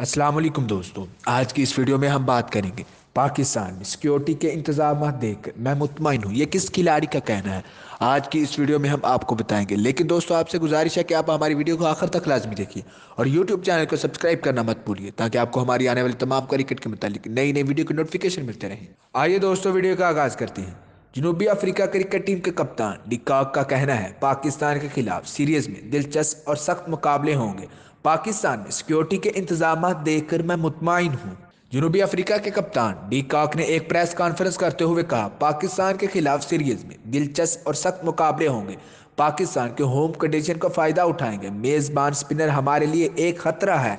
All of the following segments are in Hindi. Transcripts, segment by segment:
असलम दोस्तों आज की इस वीडियो में हम बात करेंगे पाकिस्तान में सिक्योरिटी के इंतजाम देख मैं मुतमिन हूँ ये किस खिलाड़ी का कहना है आज की इस वीडियो में हम आपको बताएंगे लेकिन दोस्तों आपसे गुजारिश है कि आप हमारी वीडियो को आखिर तक लाजमी देखिए और यूट्यूब चैनल को सब्सक्राइब करना मत भूलिए ताकि आपको हमारी आने वाली तमाम क्रिकेट के मुतालिक नई नई वीडियो की नोटिफिकेशन मिलते रहें आइए दोस्तों वीडियो का आगाज़ करते हैं जनूबी अफ्रीका क्रिकेट टीम के कप्तान डिकॉक का कहना है पाकिस्तान के खिलाफ सीरीज में दिलचस्प और सख्त मुकाबले होंगे पाकिस्तान में सिक्योरिटी के इंतजाम देख कर मैं मुतमिन हूँ जनूबी अफ्रीका के कप्तान डी काक ने एक प्रेस कॉन्फ्रेंस करते हुए कहा पाकिस्तान के खिलाफ सीरीज में दिलचस्प और सख्त मुकाबले होंगे पाकिस्तान के होम कंडीशन का फ़ायदा उठाएंगे मेज़बान स्पिनर हमारे लिए एक खतरा है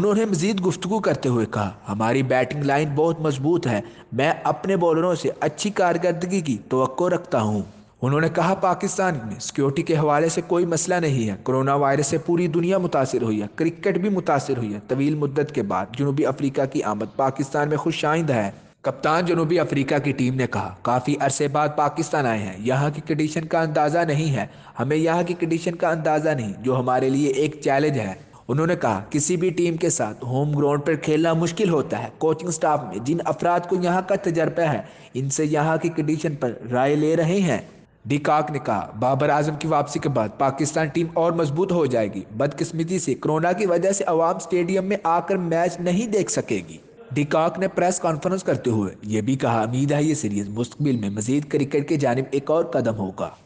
उन्होंने मजीद गुफ्तु करते हुए कहा हमारी बैटिंग लाइन बहुत मजबूत है मैं अपने बॉलरों से अच्छी कारकर्दगी की तो रखता हूँ उन्होंने कहा पाकिस्तान में सिक्योरिटी के हवाले से कोई मसला नहीं है कोरोना वायरस से पूरी दुनिया मुतासर हुई है क्रिकेट भी मुतासर हुई है तवील मुद्दत के बाद जनूबी अफ्रीका की आमद पाकिस्तान में खुश आइंद है कप्तान जनूबी अफ्रीका की टीम ने कहा काफ़ी अरसे बाद पाकिस्तान आए हैं यहाँ की कंडीशन का अंदाज़ा नहीं है हमें यहाँ की कंडीशन का अंदाज़ा नहीं जो हमारे लिए एक चैलेंज है उन्होंने कहा किसी भी टीम के साथ होम ग्राउंड पर खेलना मुश्किल होता है कोचिंग स्टाफ में जिन अफराद को यहाँ का तजर्बा है इनसे यहाँ की कंडीशन पर राय ले रहे हैं डीकाक ने कहा बाबर आजम की वापसी के बाद पाकिस्तान टीम और मजबूत हो जाएगी बदकिस्मती से कोरोना की वजह से अवाम स्टेडियम में आकर मैच नहीं देख सकेगी डिकॉक ने प्रेस कॉन्फ्रेंस करते हुए यह भी कहा उम्मीद है ये सीरीज मुस्तबिल में मजीद क्रिकेट की जानब एक और कदम होगा